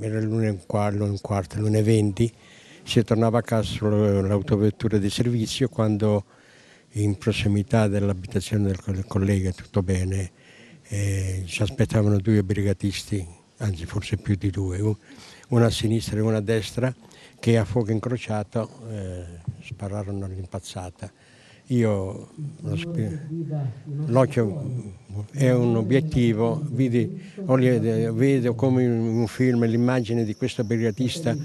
Era l'una e un quarto, l'una e venti, si tornava a casa sull'autovettura di servizio quando in prossimità dell'abitazione del collega, tutto bene, eh, ci aspettavano due brigatisti, anzi forse più di due, una a sinistra e una a destra, che a fuoco incrociato eh, spararono all'impazzata. Io l'occhio è un obiettivo, eh, vedo come in un film l'immagine di questo brigatista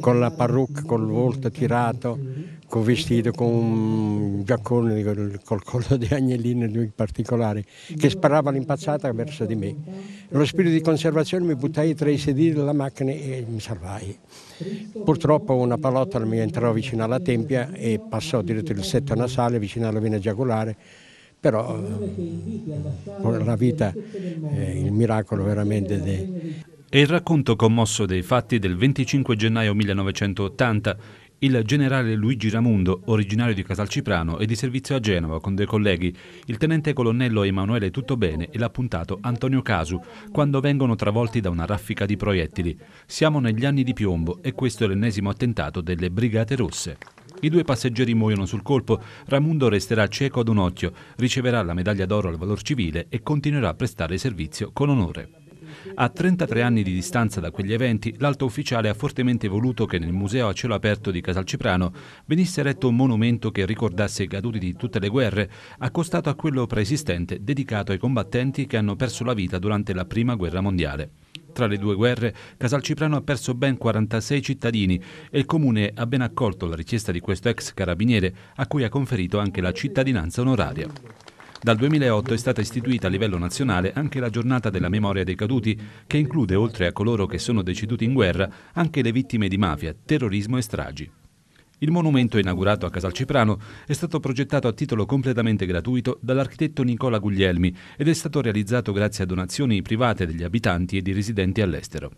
con la parrucca, col volto tirato, con vestito con un giaccone col, collo di agnellino in particolare, che sparava l'impazzata verso di me. Lo spirito di conservazione mi buttai tra i sedili della macchina e mi salvai. Purtroppo una palotta mi entrò vicino alla tempia e passò diretto il setto nasale vicino alla vena giaculare però la vita è il miracolo veramente dei... E il racconto commosso dei fatti del 25 gennaio 1980 il generale Luigi Ramundo, originario di Casalciprano e di servizio a Genova con due colleghi, il tenente colonnello Emanuele Tuttobene e l'appuntato Antonio Casu, quando vengono travolti da una raffica di proiettili. Siamo negli anni di piombo e questo è l'ennesimo attentato delle Brigate Rosse. I due passeggeri muoiono sul colpo, Ramundo resterà cieco ad un occhio, riceverà la medaglia d'oro al valor civile e continuerà a prestare servizio con onore. A 33 anni di distanza da quegli eventi, l'alto ufficiale ha fortemente voluto che nel museo a cielo aperto di Casalciprano venisse eretto un monumento che ricordasse i caduti di tutte le guerre, accostato a quello preesistente dedicato ai combattenti che hanno perso la vita durante la Prima Guerra Mondiale. Tra le due guerre, Casalciprano ha perso ben 46 cittadini e il comune ha ben accolto la richiesta di questo ex carabiniere a cui ha conferito anche la cittadinanza onoraria. Dal 2008 è stata istituita a livello nazionale anche la giornata della memoria dei caduti, che include, oltre a coloro che sono deceduti in guerra, anche le vittime di mafia, terrorismo e stragi. Il monumento, inaugurato a Casalciprano, è stato progettato a titolo completamente gratuito dall'architetto Nicola Guglielmi ed è stato realizzato grazie a donazioni private degli abitanti e di residenti all'estero.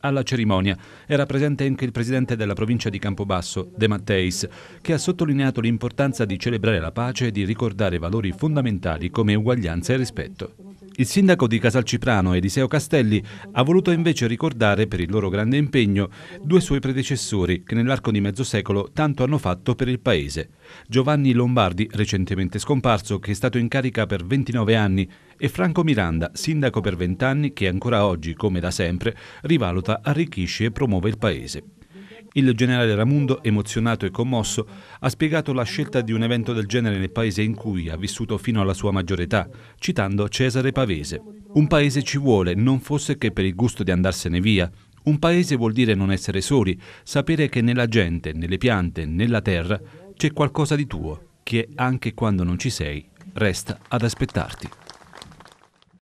Alla cerimonia era presente anche il presidente della provincia di Campobasso, De Matteis, che ha sottolineato l'importanza di celebrare la pace e di ricordare valori fondamentali come uguaglianza e rispetto. Il sindaco di Casalciprano, Eliseo Castelli, ha voluto invece ricordare per il loro grande impegno due suoi predecessori che nell'arco di mezzo secolo tanto hanno fatto per il paese. Giovanni Lombardi, recentemente scomparso, che è stato in carica per 29 anni, e Franco Miranda, sindaco per 20 anni, che ancora oggi, come da sempre, rivaluta, arricchisce e promuove il paese. Il generale Ramundo, emozionato e commosso, ha spiegato la scelta di un evento del genere nel paese in cui ha vissuto fino alla sua maggiore età, citando Cesare Pavese. Un paese ci vuole, non fosse che per il gusto di andarsene via. Un paese vuol dire non essere soli, sapere che nella gente, nelle piante, nella terra c'è qualcosa di tuo, che anche quando non ci sei, resta ad aspettarti.